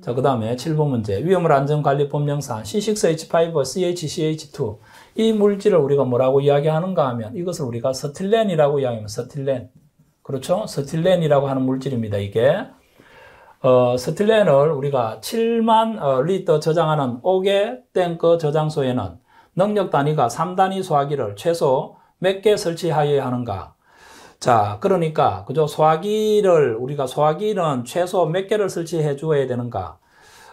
자, 그 다음에 7번 문제. 위험물 안전관리 법령상 C6H5, CHCH2. 이 물질을 우리가 뭐라고 이야기하는가 하면 이것을 우리가 서틸렌이라고 이야기합니다 서틸렌. 그렇죠? 서틸렌이라고 하는 물질입니다, 이게. 어, 서틸렌을 우리가 7만 어, 리터 저장하는 옥개 탱크 저장소에는 능력 단위가 3단위 소화기를 최소 몇 개 설치하여야 하는가? 자, 그러니까, 그죠? 소화기를, 우리가 소화기는 최소 몇 개를 설치해 주어야 되는가?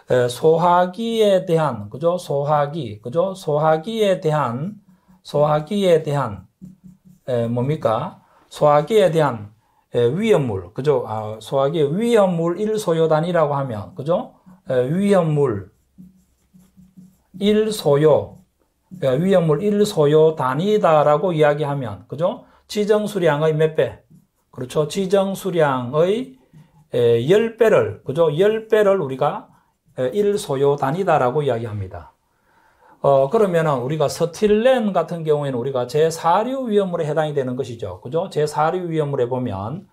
에, 소화기에 대한, 그죠? 소화기, 그죠? 소화기에 대한, 소화기에 대한, 에, 뭡니까? 소화기에 대한 에, 위험물, 그죠? 아, 소화기 위험물 1소요단이라고 하면, 그죠? 에, 위험물 1소요, 위험물 1소요단이다라고 이야기하면, 그죠? 지정 수량의 몇 배? 그렇죠. 지정 수량의 10배를, 그죠? 10배를 우리가 1소요 단위다라고 이야기합니다. 어, 그러면은 우리가 서틸렌 같은 경우에는 우리가 제4류 위험물에 해당이 되는 것이죠. 그죠? 제4류 위험물에 보면,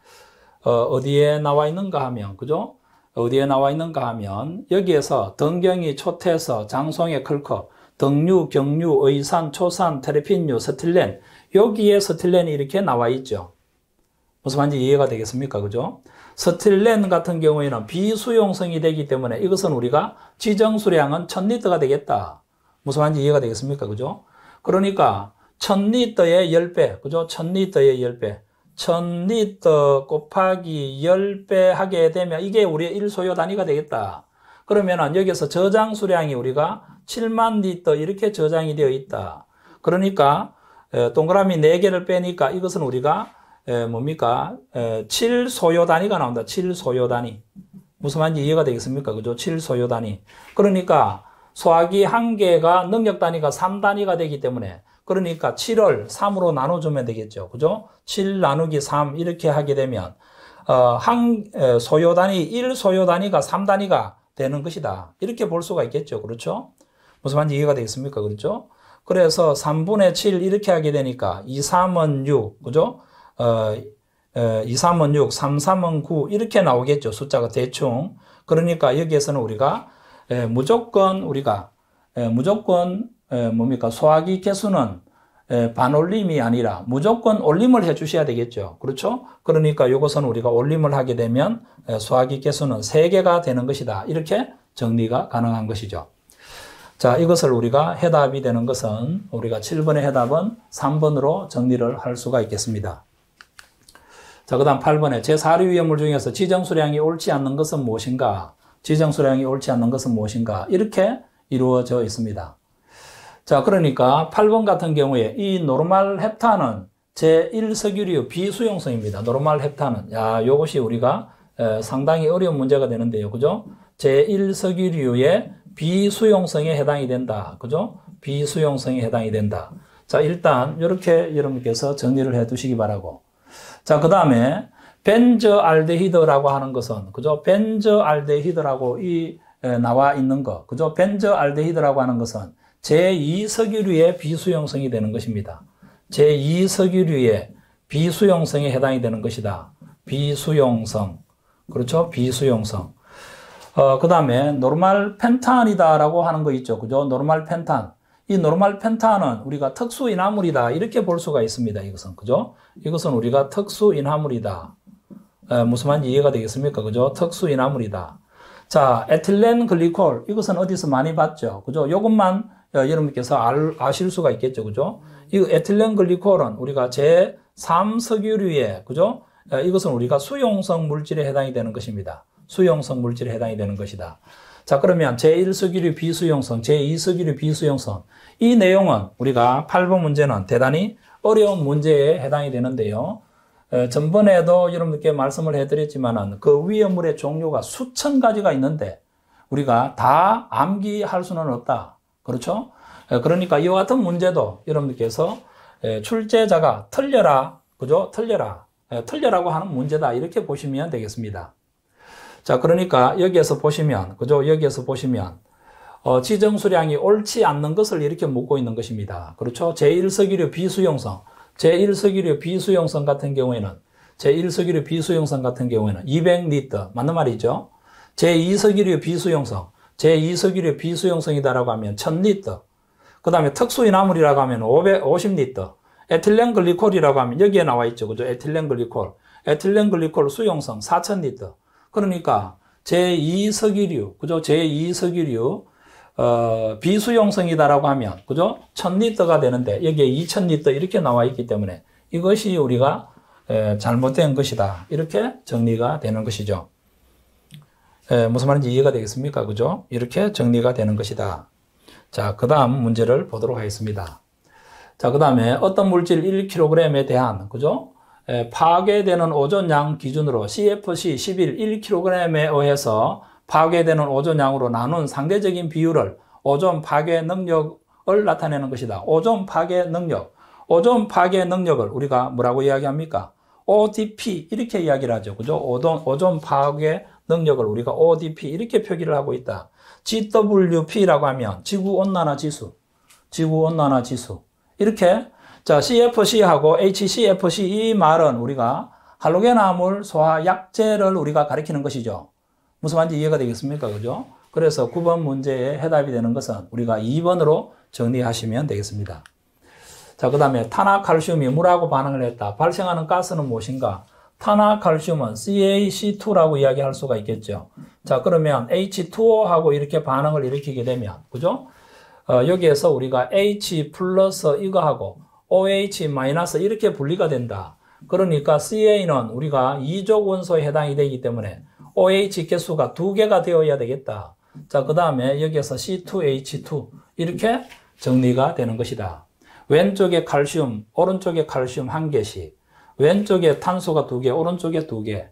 어, 디에 나와 있는가 하면, 그죠? 어디에 나와 있는가 하면, 여기에서 등경이 초태서, 장송의 클커, 등류, 경류, 의산, 초산, 테레핀류, 서틸렌, 여기에 서틸렌이 이렇게 나와 있죠. 무슨 말인지 이해가 되겠습니까? 그죠? 서틸렌 같은 경우에는 비수용성이 되기 때문에 이것은 우리가 지정 수량은 1000리터가 되겠다. 무슨 말인지 이해가 되겠습니까? 그죠? 그러니까 1000리터의 10배, 그죠? 1000리터의 10배. 1000리터 곱하기 10배 하게 되면 이게 우리의 일소요 단위가 되겠다. 그러면은 여기서 저장 수량이 우리가 7만 리터 이렇게 저장이 되어 있다. 그러니까 동그라미 4개를 빼니까 이것은 우리가 뭡니까? 7소요 단위가 나온다. 7소요 단위. 무슨 말인지 이해가 되겠습니까? 그죠? 7소요 단위. 그러니까 소화기 한 개가 능력 단위가 3단위가 되기 때문에 그러니까 7을 3으로 나눠주면 되겠죠. 그죠? 7 나누기 3 이렇게 하게 되면 어, 한 소요 단위 1 소요 단위가 3 단위가 되는 것이다. 이렇게 볼 수가 있겠죠. 그렇죠? 무슨 말인지 이해가 되겠습니까? 그렇죠? 그래서 3분의 7 이렇게 하게 되니까 2, 3은 6, 그죠? 어, 어, 2, 3은 6, 3, 3은 9 이렇게 나오겠죠. 숫자가 대충. 그러니까 여기에서는 우리가 에, 무조건 우리가 에, 무조건 에, 뭡니까? 소화기 개수는 에, 반올림이 아니라 무조건 올림을 해 주셔야 되겠죠. 그렇죠? 그러니까 이것은 우리가 올림을 하게 되면 에, 소화기 개수는 3개가 되는 것이다. 이렇게 정리가 가능한 것이죠. 자, 이것을 우리가 해답이 되는 것은 우리가 7번의 해답은 3번으로 정리를 할 수가 있겠습니다. 자, 그 다음 8번에 제4류 위험물 중에서 지정수량이 옳지 않는 것은 무엇인가? 지정수량이 옳지 않는 것은 무엇인가? 이렇게 이루어져 있습니다. 자, 그러니까 8번 같은 경우에 이 노르말 헵타는 제1석유류 비수용성입니다. 노르말 헵타는. 야, 요것이 우리가 상당히 어려운 문제가 되는데요. 그죠? 제1석유류의 비수용성에 해당이 된다. 그죠? 비수용성에 해당이 된다. 자, 일단 이렇게 여러분께서 정리를 해 두시기 바라고. 자, 그다음에 벤저알데히드라고 하는 것은 그죠? 벤저알데히드라고 이 에, 나와 있는 거. 그죠? 벤저알데히드라고 하는 것은 제2석유류의 비수용성이 되는 것입니다. 제2석유류의 비수용성에 해당이 되는 것이다. 비수용성. 그렇죠? 비수용성. 어, 그 다음에 노르말 펜탄이다라고 하는 거 있죠. 그죠? 노르말 펜탄. 이노르말 펜탄은 우리가 특수 인화물이다. 이렇게 볼 수가 있습니다. 이것은. 그죠? 이것은 우리가 특수 인화물이다. 에, 무슨 말인지 이해가 되겠습니까? 그죠? 특수 인화물이다. 자, 에틸렌 글리콜. 이것은 어디서 많이 봤죠? 그죠? 이것만 어, 여러분께서 알, 아실 수가 있겠죠. 그죠? 이 에틸렌 글리콜은 우리가 제3석유류에, 그죠? 이것은 우리가 수용성 물질에 해당이 되는 것입니다. 수용성 물질에 해당이 되는 것이다. 자, 그러면 제1석유류 비수용성, 제2석유류 비수용성. 이 내용은 우리가 8번 문제는 대단히 어려운 문제에 해당이 되는데요. 에, 어, 전번에도 여러분들께 말씀을 해드렸지만 그 위험물의 종류가 수천 가지가 있는데 우리가 다 암기할 수는 없다. 그렇죠? 에, 어, 그러니까 이와 같은 문제도 여러분들께서 에, 출제자가 틀려라. 그죠? 틀려라. 틀려라고 하는 문제다. 이렇게 보시면 되겠습니다. 자, 그러니까 여기에서 보시면, 그죠? 여기에서 보시면, 어, 지정수량이 옳지 않는 것을 이렇게 묻고 있는 것입니다. 그렇죠? 제1석유류 비수용성, 제1석유류 비수용성 같은 경우에는, 제1석유류 비수용성 같은 경우에는 200리터, 맞는 말이죠? 제2석유류 비수용성, 제2석유류 비수용성이다라고 하면 1000리터, 그 다음에 특수인화물이라고 하면 550리터, 에틸렌 글리콜이라고 하면 여기에 나와 있죠. 그죠? 에틸렌 글리콜. 에틸렌 글리콜 수용성 4000리터. 그러니까 제2석유류, 그죠? 제2석유류, 어, 비수용성이다라고 하면, 그죠? 1000리터가 되는데, 여기에 2000리터 이렇게 나와 있기 때문에 이것이 우리가 에, 잘못된 것이다. 이렇게 정리가 되는 것이죠. 에, 무슨 말인지 이해가 되겠습니까? 그죠? 이렇게 정리가 되는 것이다. 자, 그 다음 문제를 보도록 하겠습니다. 자, 그 다음에 어떤 물질 1kg에 대한, 그죠? 파괴되는 오존양 기준으로 CFC 11 1kg에 의해서 파괴되는 오존양으로 나눈 상대적인 비율을 오존 파괴 능력을 나타내는 것이다. 오존 파괴 능력. 오존 파괴 능력을 우리가 뭐라고 이야기합니까? ODP 이렇게 이야기를 하죠. 그죠? 오존, 오존 파괴 능력을 우리가 ODP 이렇게 표기를 하고 있다. GWP라고 하면 지구온난화 지수, 지구온난화 지수 이렇게 자, CFC하고 HCFC 이 말은 우리가 할로겐화물 소화 약제를 우리가 가리키는 것이죠. 무슨 말인지 이해가 되겠습니까? 그죠? 그래서 9번 문제에 해답이 되는 것은 우리가 2번으로 정리하시면 되겠습니다. 자, 그 다음에 탄화칼슘이 물하고 반응을 했다. 발생하는 가스는 무엇인가? 탄화칼슘은 CaC2라고 이야기할 수가 있겠죠. 자, 그러면 H2O하고 이렇게 반응을 일으키게 되면, 그죠? 어, 여기에서 우리가 H 플러스 이거하고 OH- 이렇게 분리가 된다. 그러니까 CA는 우리가 이족 원소에 해당이 되기 때문에 OH 개수가 두 개가 되어야 되겠다. 자, 그 다음에 여기에서 C2H2 이렇게 정리가 되는 것이다. 왼쪽에 칼슘, 오른쪽에 칼슘 한 개씩, 왼쪽에 탄소가 두 개, 오른쪽에 두 개,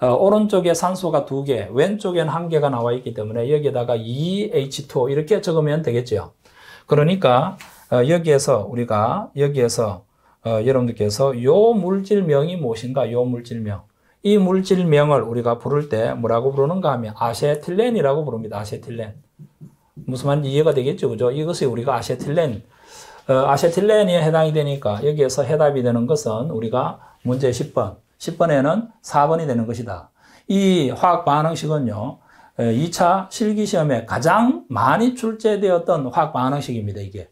어, 오른쪽에 산소가 두 개, 왼쪽엔는한 개가 나와 있기 때문에 여기에다가 2H2 이렇게 적으면 되겠죠. 그러니까 어, 여기에서 우리가 여기에서 어, 여러분들께서 요 물질명이 무엇인가? 요 물질명. 이 물질명을 우리가 부를 때 뭐라고 부르는가 하면 아세틸렌이라고 부릅니다. 아세틸렌. 무슨 말인지 이해가 되겠죠. 그죠? 이것이 우리가 아세틸렌, 어, 아세틸렌에 해당이 되니까 여기에서 해답이 되는 것은 우리가 문제 10번, 10번에는 4번이 되는 것이다. 이 화학 반응식은요. 2차 실기 시험에 가장 많이 출제되었던 화학 반응식입니다. 이게.